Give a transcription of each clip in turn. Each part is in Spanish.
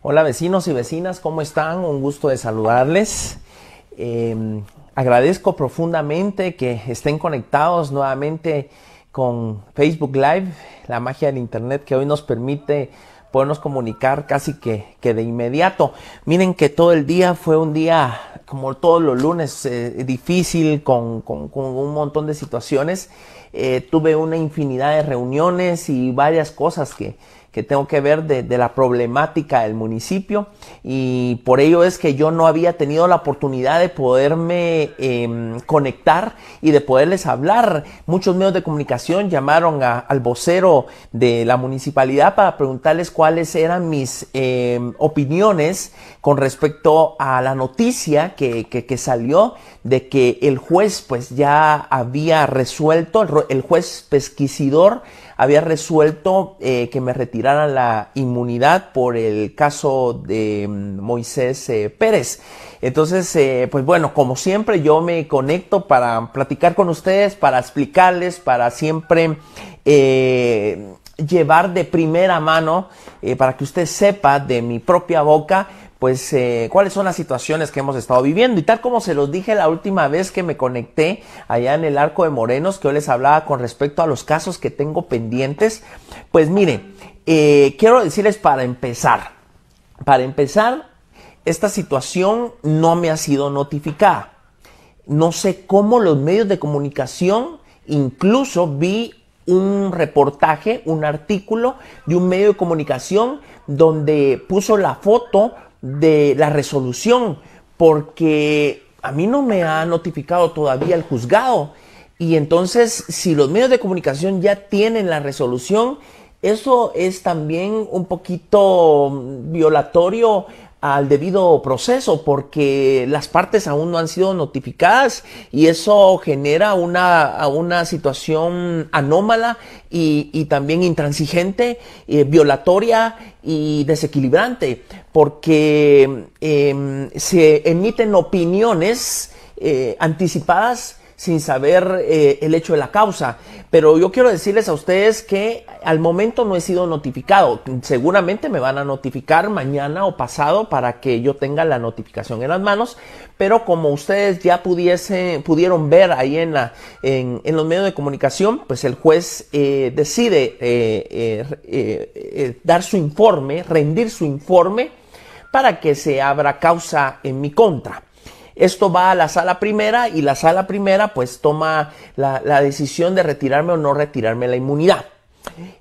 Hola vecinos y vecinas, ¿cómo están? Un gusto de saludarles. Em, agradezco profundamente que estén conectados nuevamente con Facebook Live, la magia del Internet que hoy nos permite podernos comunicar casi que, de inmediato. Miren que todo el día fue un día, como todos los lunes, eh, difícil, con, con un montón de situaciones. Eh, tuve una infinidad de reuniones y varias cosas que, tengo que ver de, la problemática del municipio y por ello es que yo no había tenido la oportunidad de poderme em, conectar y de poderles hablar. Muchos medios de comunicación llamaron al vocero de la municipalidad para preguntarles cuáles eran mis em, opiniones con respecto a la noticia que, salió de que el juez pues ya había resuelto el el juez pesquisidor había resuelto eh, que me retirara la inmunidad por el caso de mm, Moisés eh, Pérez. Entonces, eh, pues bueno, como siempre yo me conecto para platicar con ustedes, para explicarles, para siempre llevar de primera mano, para que usted sepa de mi propia boca pues eh, cuáles son las situaciones que hemos estado viviendo. Y tal como se los dije la última vez que me conecté allá en el Arco de Morenos, que hoy les hablaba con respecto a los casos que tengo pendientes, pues mire, eh, quiero decirles para empezar, para empezar, esta situación no me ha sido notificada. No sé cómo los medios de comunicación, incluso vi un reportaje, un artículo de un medio de comunicación donde puso la foto de la resolución, porque a mí no me ha notificado todavía el juzgado. Y entonces, si los medios de comunicación ya tienen la resolución, eso es también un poquito mm, violatorio al debido proceso porque las partes aún no han sido notificadas y eso genera una, una situación anómala y, y también intransigente, eh, violatoria y desequilibrante porque em, se emiten opiniones eh, anticipadas sin saber eh, el hecho de la causa. Pero yo quiero decirles a ustedes que al momento no he sido notificado. Seguramente me van a notificar mañana o pasado para que yo tenga la notificación en las manos. Pero como ustedes ya pudieron ver ahí en, en, los medios de comunicación, pues el juez eh, decide eh, dar su informe, rendir su informe para que se abra causa en mi contra. Esto va a la sala primera y la sala primera pues toma la, decisión de retirarme o no retirarme la inmunidad.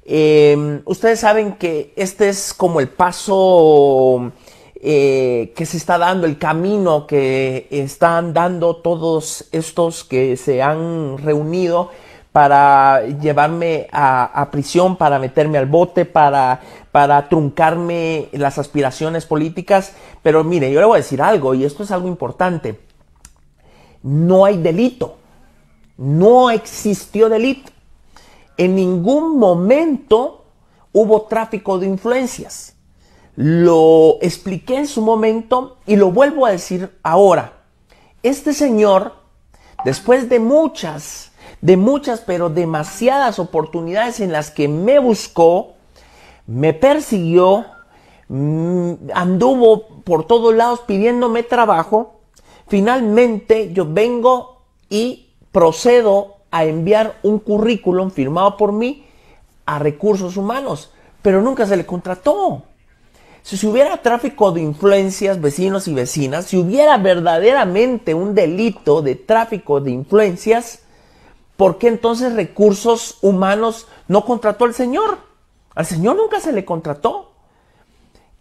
Em, ustedes saben que este es como el paso eh, que se está dando, el camino que están dando todos estos que se han reunido para llevarme a, prisión, para meterme al bote, para, para truncarme las aspiraciones políticas. Pero mire, yo le voy a decir algo, y esto es algo importante. No hay delito. No existió delito. En ningún momento hubo tráfico de influencias. Lo expliqué en su momento y lo vuelvo a decir ahora. Este señor, después de muchas de muchas, pero demasiadas oportunidades en las que me buscó, me persiguió, mm, anduvo por todos lados pidiéndome trabajo. Finalmente yo vengo y procedo a enviar un currículum firmado por mí a recursos humanos, pero nunca se le contrató. Si hubiera tráfico de influencias, vecinos y vecinas, si hubiera verdaderamente un delito de tráfico de influencias, ¿por qué entonces recursos humanos no contrató al señor? Al señor nunca se le contrató.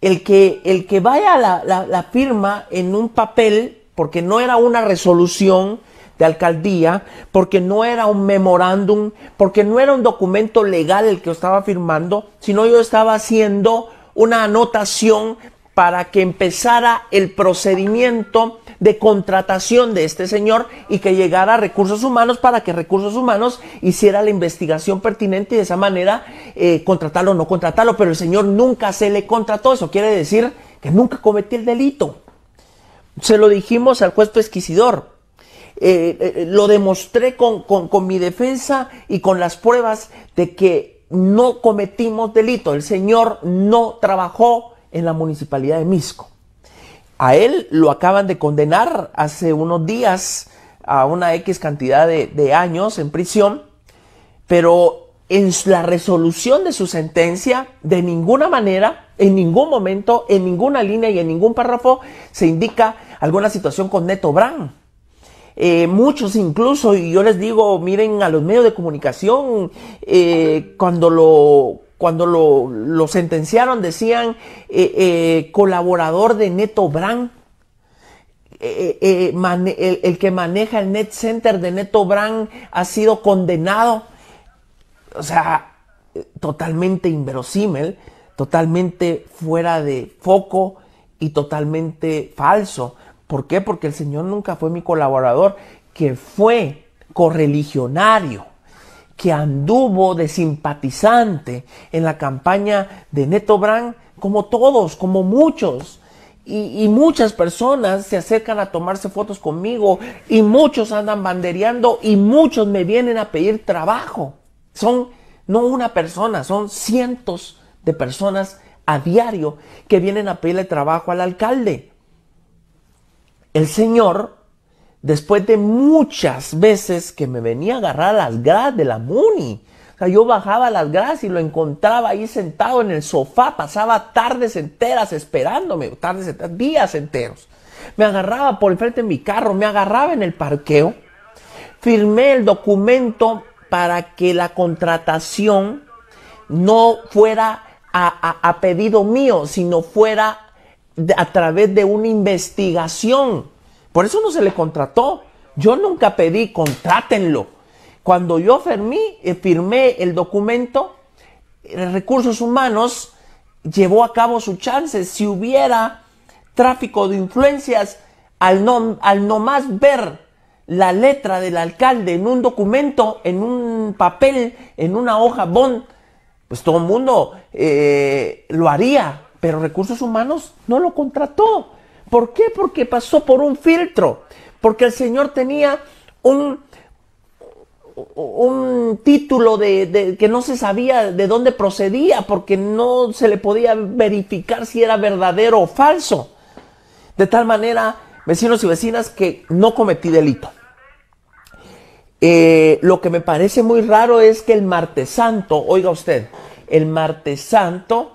El que, el que vaya la, la, la firma en un papel, porque no era una resolución de alcaldía, porque no era un memorándum, porque no era un documento legal el que yo estaba firmando, sino yo estaba haciendo una anotación para que empezara el procedimiento de contratación de este señor y que llegara a recursos humanos para que recursos humanos hiciera la investigación pertinente y de esa manera eh, contratarlo o no contratarlo. Pero el señor nunca se le contrató, eso quiere decir que nunca cometió el delito. Se lo dijimos al juez pesquisidor. Eh, eh, lo demostré con mi defensa y con las pruebas de que no cometimos delito. El señor no trabajó en la municipalidad de Misco. A él lo acaban de condenar hace unos días a una X cantidad de, años en prisión, pero en la resolución de su sentencia, de ninguna manera, en ningún momento, en ninguna línea y en ningún párrafo se indica alguna situación con Neto Brand. Eh, muchos incluso, y yo les digo, miren a los medios de comunicación, eh, cuando lo cuando lo, sentenciaron decían eh, eh, colaborador de Neto Brand, eh, el, el, que maneja el Net Center de Neto Brand ha sido condenado. O sea, totalmente inverosímil, totalmente fuera de foco y totalmente falso. ¿Por qué? Porque el Señor nunca fue mi colaborador, que fue correligionario que anduvo de simpatizante en la campaña de Neto Brand, como todos, como muchos. Y, y, muchas personas se acercan a tomarse fotos conmigo y muchos andan bandereando y muchos me vienen a pedir trabajo. Son no una persona, son cientos de personas a diario que vienen a pedirle trabajo al alcalde. El Señor Después de muchas veces que me venía a agarrar las gradas de la Muni. O sea, yo bajaba las gradas y lo encontraba ahí sentado en el sofá. Pasaba tardes enteras esperándome, tardes días enteros. Me agarraba por el frente de mi carro, me agarraba en el parqueo. Firmé el documento para que la contratación no fuera a pedido mío, sino fuera a través de una investigación por eso no se le contrató. Yo nunca pedí, contrátenlo. Cuando yo firmé, eh, firmé el documento, eh, Recursos Humanos llevó a cabo su chance. Si hubiera tráfico de influencias, al no, al no ver la letra del alcalde en un documento, en un papel, en una hoja bond, pues todo el mundo eh, lo haría, pero recursos humanos no lo contrató. ¿Por qué? Porque pasó por un filtro, porque el Señor tenía un, un título de, que no se sabía de dónde procedía, porque no se le podía verificar si era verdadero o falso. De tal manera, vecinos y vecinas, que no cometí delito. Eh, lo que me parece muy raro es que el martes santo, oiga usted, el martes santo,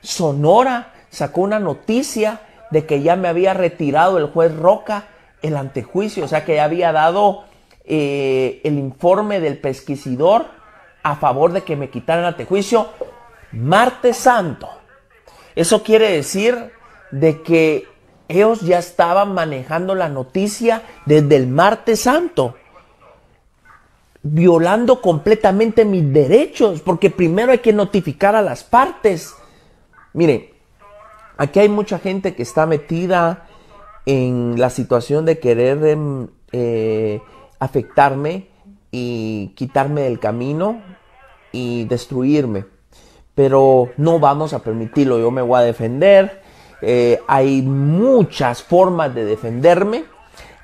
Sonora sacó una noticia de que ya me había retirado el juez Roca el antejuicio, o sea que ya había dado eh, el informe del pesquisidor a favor de que me quitaran el antejuicio martes santo. Eso quiere decir de que ellos ya estaban manejando la noticia desde el martes santo, violando completamente mis derechos, porque primero hay que notificar a las partes. mire Aquí hay mucha gente que está metida en la situación de querer em, eh, afectarme y quitarme del camino y destruirme. Pero no vamos a permitirlo, yo me voy a defender. Eh, hay muchas formas de defenderme.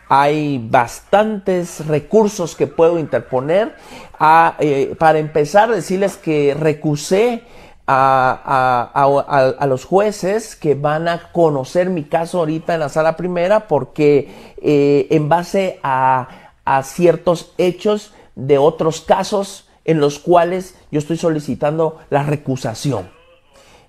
Hay bastantes recursos que puedo interponer. Ah, eh, para empezar, decirles que recusé a, a, a, los jueces que van a conocer mi caso ahorita en la sala primera porque eh, en base a ciertos hechos de otros casos en los cuales yo estoy solicitando la recusación.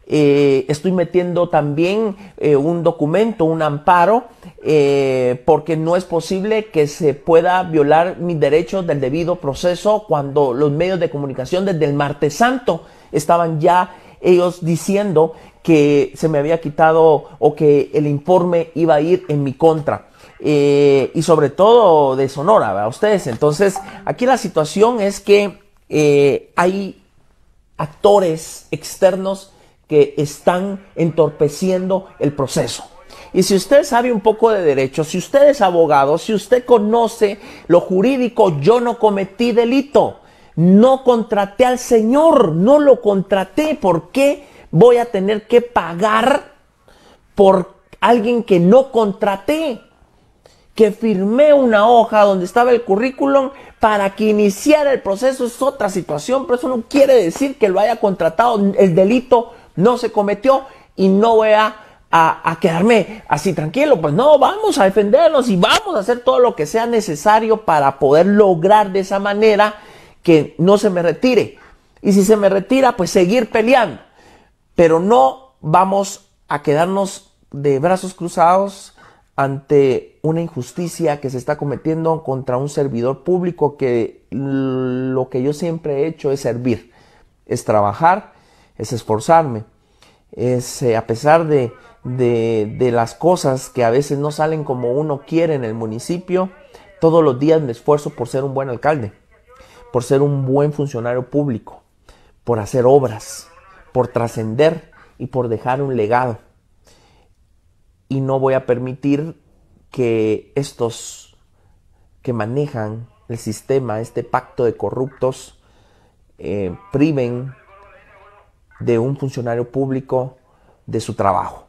Eh, estoy metiendo también eh, un documento, un amparo eh, porque no es posible que se pueda violar mis derechos del debido proceso cuando los medios de comunicación desde el martes santo estaban ya ellos diciendo que se me había quitado o que el informe iba a ir en mi contra. Eh, y sobre todo de Sonora, a Ustedes. Entonces, aquí la situación es que eh, hay actores externos que están entorpeciendo el proceso. Y si usted sabe un poco de derecho, si usted es abogado, si usted conoce lo jurídico, yo no cometí delito. No contraté al Señor, no lo contraté. ¿Por qué voy a tener que pagar por alguien que no contraté? que firmé una hoja donde estaba el currículum para que iniciara el proceso es otra situación, pero eso no quiere decir que lo haya contratado, el delito no se cometió y no voy a a, quedarme así tranquilo. Pues no, vamos a defendernos y vamos a hacer todo lo que sea necesario para poder lograr de esa manera que no se me retire. Y si se me retira, pues seguir peleando. Pero no vamos a quedarnos de brazos cruzados ante una injusticia que se está cometiendo contra un servidor público que lo que yo siempre he hecho es servir, es trabajar, es esforzarme, es eh, a pesar de de, las cosas que a veces no salen como uno quiere en el municipio, todos los días me esfuerzo por ser un buen alcalde, por ser un buen funcionario público, por hacer obras, por trascender y por dejar un legado. Y no voy a permitir que estos que manejan el sistema, este pacto de corruptos, eh, priven de un funcionario público de su trabajo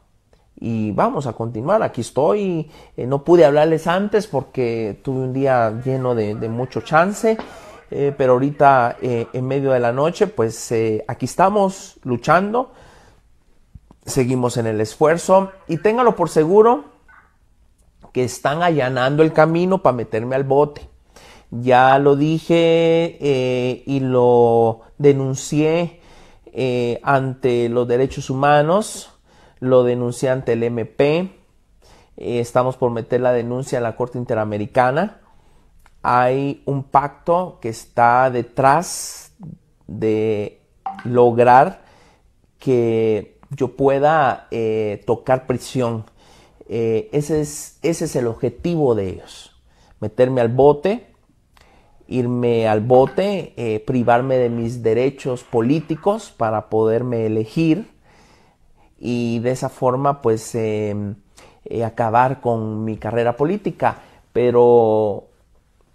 y vamos a continuar. Aquí estoy. Eh, no pude hablarles antes porque tuve un día lleno de, mucho chance. Eh, pero ahorita eh, en medio de la noche, pues aquí estamos luchando. Seguimos en el esfuerzo. Y téngalo por seguro que están allanando el camino para meterme al bote. Ya lo dije y lo denuncié ante los derechos humanos lo denuncié ante el MP, eh, estamos por meter la denuncia a la Corte Interamericana, hay un pacto que está detrás de lograr que yo pueda eh, tocar prisión. Eh, ese, es, ese es el objetivo de ellos, meterme al bote, irme al bote, privarme de mis derechos políticos para poderme elegir y de esa forma pues em, eh, acabar con mi carrera política. Pero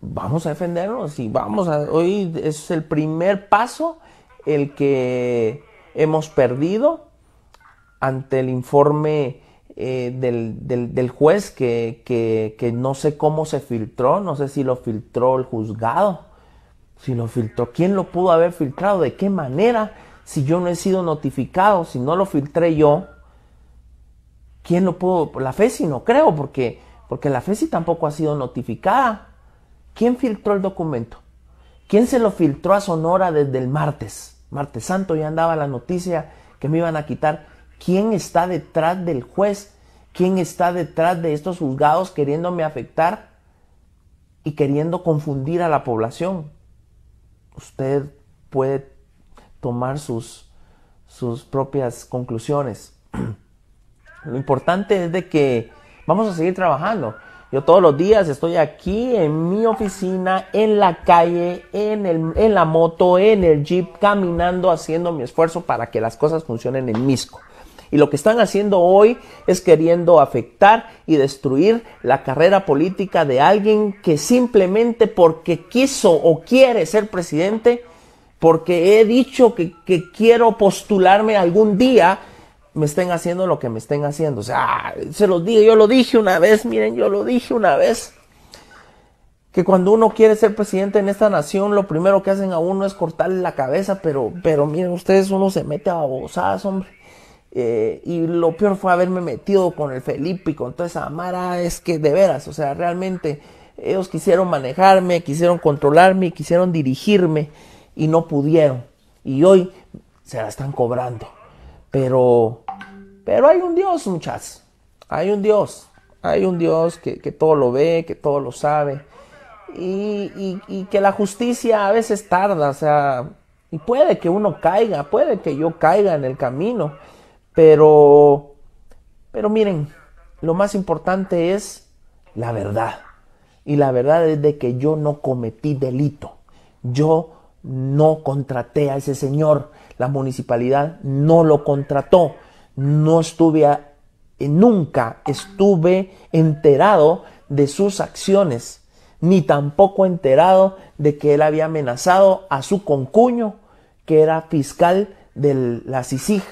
vamos a defendernos y vamos a... Hoy es el primer paso el que hemos perdido ante el informe eh, del, juez que, que, no sé cómo se filtró, no sé si lo filtró el juzgado, si lo filtró, quién lo pudo haber filtrado, de qué manera si yo no he sido notificado, si no lo filtré yo, ¿quién lo pudo? La FESI no creo, porque, porque la FESI tampoco ha sido notificada. ¿Quién filtró el documento? ¿Quién se lo filtró a Sonora desde el martes? Martes Santo ya andaba la noticia que me iban a quitar. ¿Quién está detrás del juez? ¿Quién está detrás de estos juzgados queriéndome afectar y queriendo confundir a la población? Usted puede tomar sus, sus propias conclusiones. Lo importante es de que vamos a seguir trabajando. Yo todos los días estoy aquí en mi oficina, en la calle, en, en la moto, en el jeep, caminando, haciendo mi esfuerzo para que las cosas funcionen en Misco. Y lo que están haciendo hoy es queriendo afectar y destruir la carrera política de alguien que simplemente porque quiso o quiere ser presidente, porque he dicho que, quiero postularme algún día, me estén haciendo lo que me estén haciendo. O sea, se los digo, yo lo dije una vez, miren, yo lo dije una vez, que cuando uno quiere ser presidente en esta nación, lo primero que hacen a uno es cortarle la cabeza, pero, pero miren ustedes, uno se mete a babosadas, hombre. Eh, y lo peor fue haberme metido con el Felipe y con toda esa Mara. Es que de veras, o sea, realmente ellos quisieron manejarme, quisieron controlarme, quisieron dirigirme y no pudieron. Y hoy se la están cobrando. Pero, pero hay un Dios, muchachos. Hay un Dios. Hay un Dios que, todo lo ve, que todo lo sabe. Y, que la justicia a veces tarda, o sea, y puede que uno caiga, puede que yo caiga en el camino, pero, pero miren, lo más importante es la verdad. Y la verdad es de que yo no cometí delito. Yo no contraté a ese señor, la municipalidad no lo contrató, no estuve eh, nunca estuve enterado de sus acciones, ni tampoco enterado de que él había amenazado a su concuño, que era fiscal de la CICIG,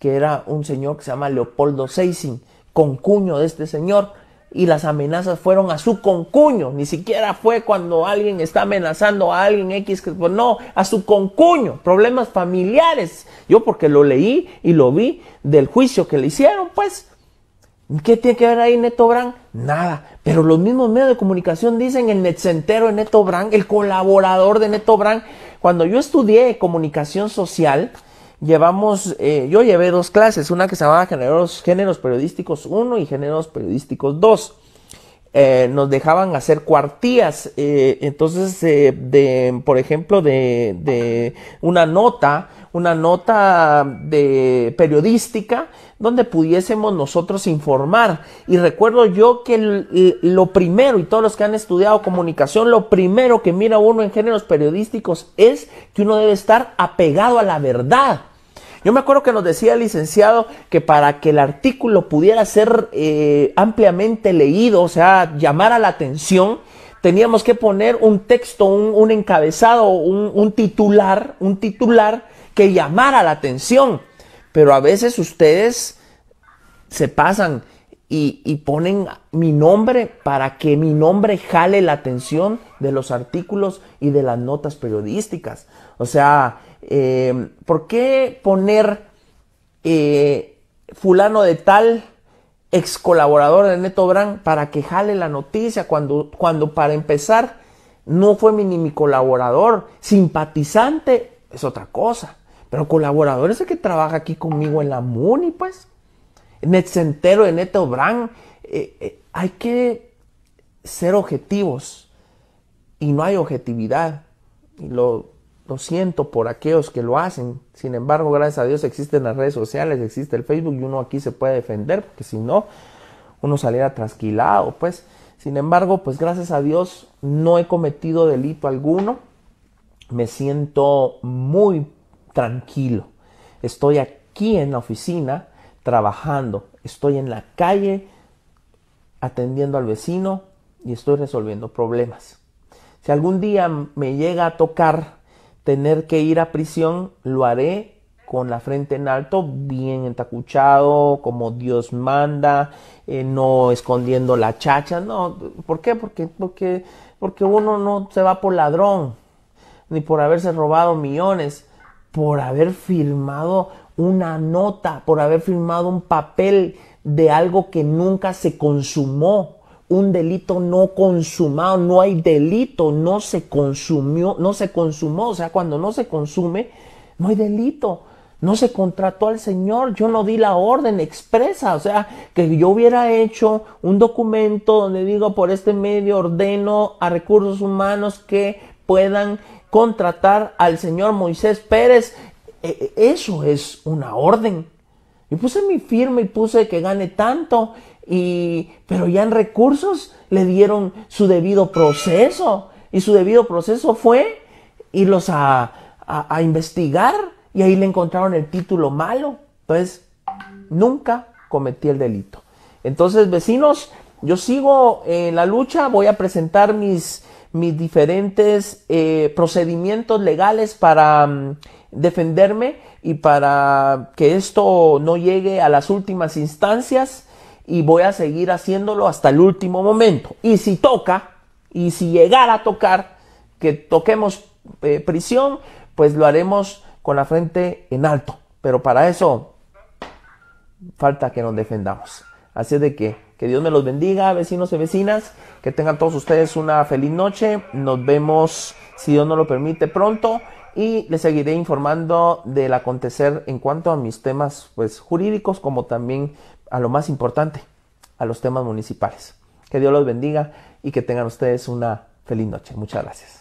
que era un señor que se llama Leopoldo Seising, concuño de este señor, y las amenazas fueron a su concuño, ni siquiera fue cuando alguien está amenazando a alguien X, pues no, a su concuño, problemas familiares. Yo porque lo leí y lo vi del juicio que le hicieron, pues, ¿qué tiene que ver ahí Neto Brand? Nada, pero los mismos medios de comunicación dicen el netcentero de Neto Brand, el colaborador de Neto Brand. Cuando yo estudié comunicación social, llevamos, eh, yo llevé dos clases, una que se llamaba Géneros, géneros Periodísticos 1 y Géneros Periodísticos 2. Eh, nos dejaban hacer cuartillas, eh, entonces, de, por ejemplo, de, de una nota, una nota de periodística, donde pudiésemos nosotros informar. Y recuerdo yo que lo primero, y todos los que han estudiado comunicación, lo primero que mira uno en géneros periodísticos es que uno debe estar apegado a la verdad. Yo me acuerdo que nos decía el licenciado que para que el artículo pudiera ser eh, ampliamente leído, o sea, llamar a la atención, teníamos que poner un texto, un, encabezado, un titular, un titular que llamara la atención pero a veces ustedes se pasan y, ponen mi nombre para que mi nombre jale la atención de los artículos y de las notas periodísticas. O sea, eh, ¿por qué poner eh, fulano de tal ex colaborador de Neto Brand para que jale la noticia cuando, cuando para empezar no fue mi, ni mi colaborador, simpatizante, es otra cosa. Pero colaboradores es que trabaja aquí conmigo en la MUNI, pues. En el en Neto Brand. Eh, eh, hay que ser objetivos. Y no hay objetividad. Y lo, lo siento por aquellos que lo hacen. Sin embargo, gracias a Dios existen las redes sociales, existe el Facebook y uno aquí se puede defender, porque si no, uno saliera trasquilado, pues. Sin embargo, pues gracias a Dios no he cometido delito alguno. Me siento muy tranquilo. Estoy aquí en la oficina trabajando, estoy en la calle atendiendo al vecino y estoy resolviendo problemas. Si algún día me llega a tocar tener que ir a prisión, lo haré con la frente en alto, bien entacuchado, como Dios manda, eh, no escondiendo la chacha, no, ¿por qué? Porque, porque uno no se va por ladrón, ni por haberse robado millones, por haber firmado una nota, por haber firmado un papel de algo que nunca se consumó, un delito no consumado, no hay delito, no se consumió, no se consumó, o sea, cuando no se consume, no hay delito. No se contrató al Señor, yo no di la orden expresa, o sea, que yo hubiera hecho un documento donde digo por este medio ordeno a recursos humanos que puedan contratar al señor Moisés Pérez. E, e, eso es una orden. Y puse mi firma y puse que gane tanto. Y, pero ya en recursos le dieron su debido proceso. Y su debido proceso fue irlos a, a, a investigar. Y ahí le encontraron el título malo. Entonces, nunca cometí el delito. Entonces, vecinos, yo sigo en la lucha. Voy a presentar mis, mis diferentes eh, procedimientos legales para mm, defenderme y para que esto no llegue a las últimas instancias y voy a seguir haciéndolo hasta el último momento. Y si toca, y si llegara a tocar, que toquemos eh, prisión, pues lo haremos con la frente en alto. Pero para eso falta que nos defendamos. Así de que que Dios me los bendiga, vecinos y vecinas. Que tengan todos ustedes una feliz noche. Nos vemos, si Dios no lo permite, pronto. Y les seguiré informando del acontecer en cuanto a mis temas pues, jurídicos, como también a lo más importante, a los temas municipales. Que Dios los bendiga y que tengan ustedes una feliz noche. Muchas gracias.